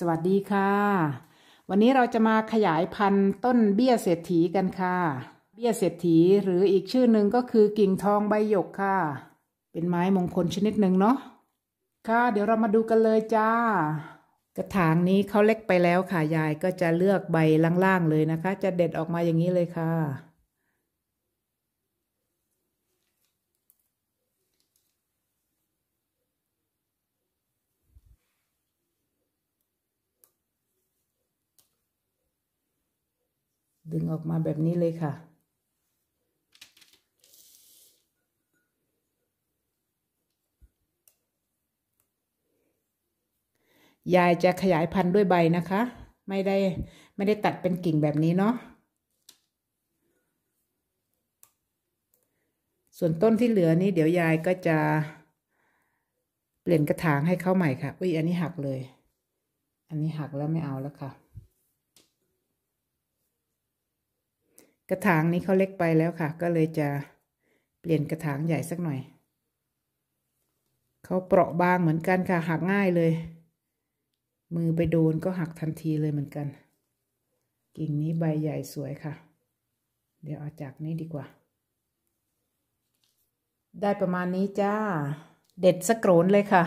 สวัสดีค่ะ วันนี้เราจะมาขยายพันธุ์ต้นเบี้ยเศรษฐีกันค่ะเบี้ยเศรษฐีหรืออีกชื่อหนึ่งก็คือกิ่งทองใบหยกค่ะ เป็นไม้มงคลชนิดหนึ่งเนาะค่ะ เดี๋ยวเรามาดูกันเลยจ้า กระถางนี้เขาเล็กไปแล้วค่ะยายก็จะเลือกใบล่างๆเลยนะคะ จะเด็ดออกมาอย่างนี้เลยค่ะดึงออกมาแบบนี้เลยค่ะ ยายจะขยายพันธุ์ด้วยใบนะคะ ไม่ได้ไม่ได้ตัดเป็นกิ่งแบบนี้เนาะ ส่วนต้นที่เหลือนี้เดี๋ยวยายก็จะเปลี่ยนกระถางให้เข้าใหม่ค่ะ อุ้ยอันนี้หักเลย อันนี้หักแล้วไม่เอาแล้วค่ะกระถางนี้เขาเล็กไปแล้วค่ะ ก็เลยจะเปลี่ยนกระถางใหญ่สักหน่อย เขาเปราะบางเหมือนกันค่ะ หักง่ายเลย มือไปโดนก็หักทันทีเลยเหมือนกัน กิ่งนี้ใบใหญ่สวยค่ะ เดี๋ยวเอาจากนี้ดีกว่า ได้ประมาณนี้จ้าเด็ดสกโกรนเลยค่ะ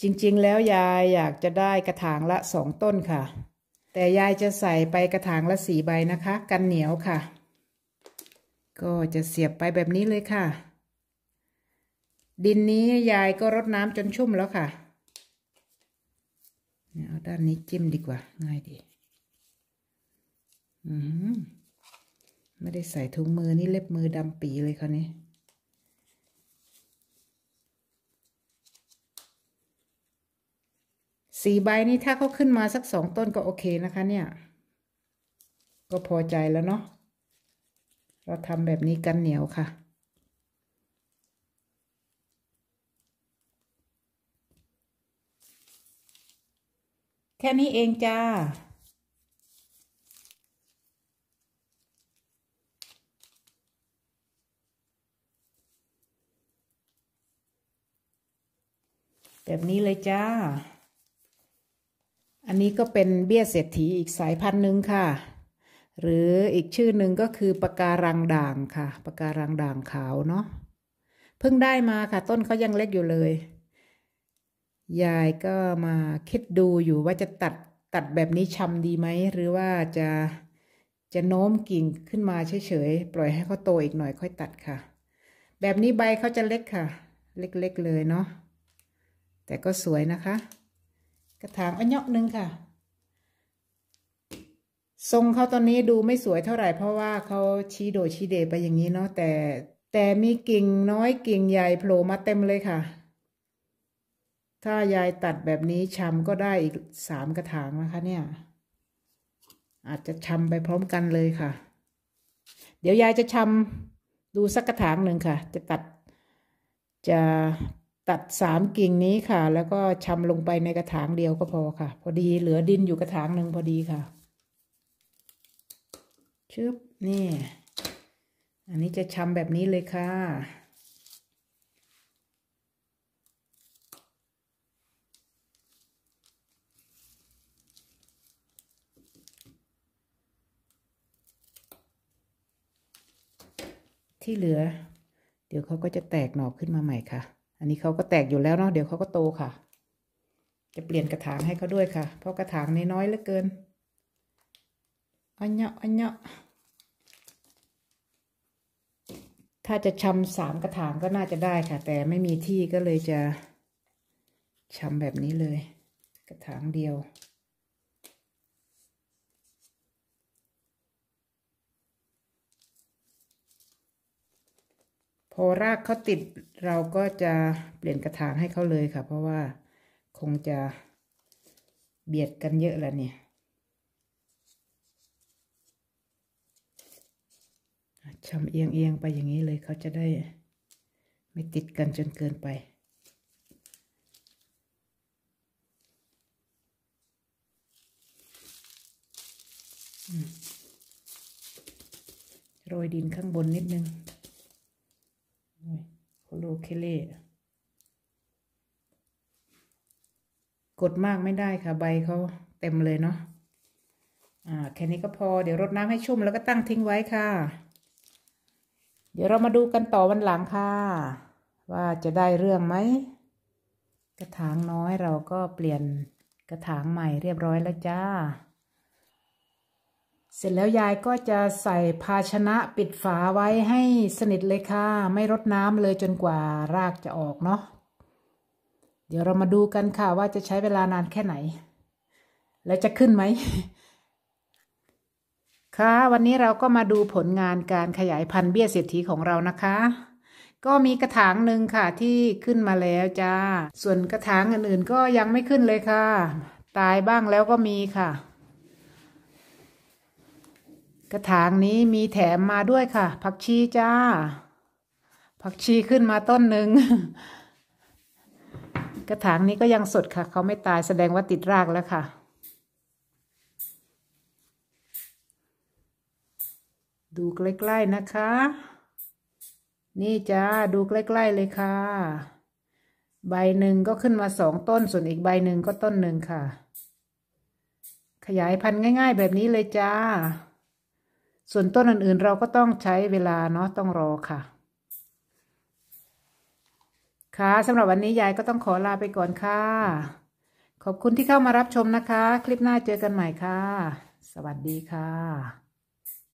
จริง ๆ แล้วยายอยากจะได้กระถางละสองต้นค่ะแต่ยายจะใส่ไปกระถางละสีใบนะคะ กันเหนียวค่ะ ก็จะเสียบไปแบบนี้เลยค่ะ ดินนี้ยายก็รดน้ำจนชุ่มแล้วค่ะเอาด้านนี้จิ้มดีกว่า ง่ายดีอืมไม่ได้ใส่ถุงมือนี่เล็บมือดำปีเลยคราวนี้สี่ใบนี้ถ้าเขาขึ้นมาสักสองต้นก็โอเคนะคะเนี่ย ก็พอใจแล้วเนาะเราทำแบบนี้กันเหนียวค่ะ แค่นี้เองจ้า แบบนี้เลยจ้าอันนี้ก็เป็นเบี้ยเศรษฐีอีกสายพันธุ์หนึ่งค่ะ หรืออีกชื่อหนึ่งก็คือปะการัง ด่างค่ะปะการัง ด่างขาวเนาะเพิ่งได้มาค่ะ ต้นเขายังเล็กอยู่เลยยายก็มาคิดดูอยู่ว่าจะตัดตัดแบบนี้ชำดีไหม หรือว่าจะจะโน้มกิ่งขึ้นมาเฉยๆ ปล่อยให้เขาโตอีกหน่อยค่อยตัดค่ะ แบบนี้ใบเขาจะเล็กค่ะ เล็กๆเลยเนาะแต่ก็สวยนะคะกระถางอันยอกนึงค่ะ ทรงเขาตอนนี้ดูไม่สวยเท่าไหร่ เพราะว่าเขาชี้โดชี้เดไปอย่างนี้เนาะแต่แต่มีกิ่งน้อยกิ่งใหญ่โผล่มาเต็มเลยค่ะ ถ้ายายตัดแบบนี้ชำก็ได้ อีกสามกระถางนะคะ เนี่ย อาจจะชำไปพร้อมกันเลยค่ะ เดี๋ยวยายจะชำดู สักกระถางหนึ่งค่ะ จะตัดจะตัดสามกิ่งนี้ค่ะ แล้วก็ชำลงไปในกระถางเดียวก็พอค่ะ พอดีเหลือดินอยู่กระถางหนึ่งพอดีค่ะ ชึบ นี่ อันนี้จะชำแบบนี้เลยค่ะ ที่เหลือ เดี๋ยวเขาก็จะแตกหนอกขึ้นมาใหม่ค่ะอันนี้เขาก็แตกอยู่แล้วเนาะเดี๋ยวเขาก็โตค่ะ จะเปลี่ยนกระถางให้เขาด้วยค่ะ เพราะกระถางน้อยเหลือเกินอันเนาะอันเนาะถ้าจะชำสามกระถางก็น่าจะได้ค่ะ แต่ไม่มีที่ก็เลยจะชำแบบนี้เลย กระถางเดียวพอรากเขาติดเราก็จะเปลี่ยนกระถางให้เขาเลยค่ะ เพราะว่าคงจะเบียดกันเยอะแล้วเนี่ยชำเอียงเอียงไปอย่างนี้เลย เขาจะได้ไม่ติดกันจนเกินไป โรยดินข้างบนนิดนึงเคเล่กดมากไม่ได้ค่ะใบเขาเต็มเลยเนาะ อ่าแค่นี้ก็พอเดี๋ยวรดน้ำให้ชุ่มแล้วก็ตั้งทิ้งไว้ค่ะ เดี๋ยวเรามาดูกันต่อวันหลังค่ะ ว่าจะได้เรื่องไหม กระถางน้อยเราก็เปลี่ยนกระถางใหม่เรียบร้อยแล้วจ้าเสร็จแล้วยายก็จะใส่ภาชนะปิดฝาไว้ให้สนิทเลยค่ะ ไม่รดน้ำเลยจนกว่ารากจะออกเนาะเดี๋ยวเรามาดูกันค่ะว่าจะใช้เวลานานแค่ไหน แล้วจะขึ้นไหม ค่ะ วันนี้เราก็มาดูผลงานการขยายพันธุ์เบี้ยเศรษฐีของเรานะคะ ก็มีกระถางหนึ่งค่ะที่ขึ้นมาแล้วจ้า ส่วนกระถางอื่นๆ ก็ยังไม่ขึ้นเลยค่ะ ตายบ้างแล้วก็มีค่ะกระถางนี้มีแถมมาด้วยค่ะผักชีจ้าผักชีขึ้นมาต้นหนึ่งกระถางนี้ก็ยังสดค่ะเขาไม่ตายแสดงว่าติดรากแล้วค่ะ ดูใกล้ๆนะคะ นี่จ้าดูใกล้ๆเลยค่ะ ใบหนึ่งก็ขึ้นมาสองต้นส่วนอีกใบหนึ่งก็ต้นหนึ่งค่ะ ขยายพันธุ์ง่ายๆแบบนี้เลยจ้าส่วนต้นอื่นๆเราก็ต้องใช้เวลาเนาะต้องรอค่ะ ค่ะสำหรับวันนี้ยายก็ต้องขอลาไปก่อนค่ะ ขอบคุณที่เข้ามารับชมนะคะ คลิปหน้าเจอกันใหม่ค่ะ สวัสดีค่ะ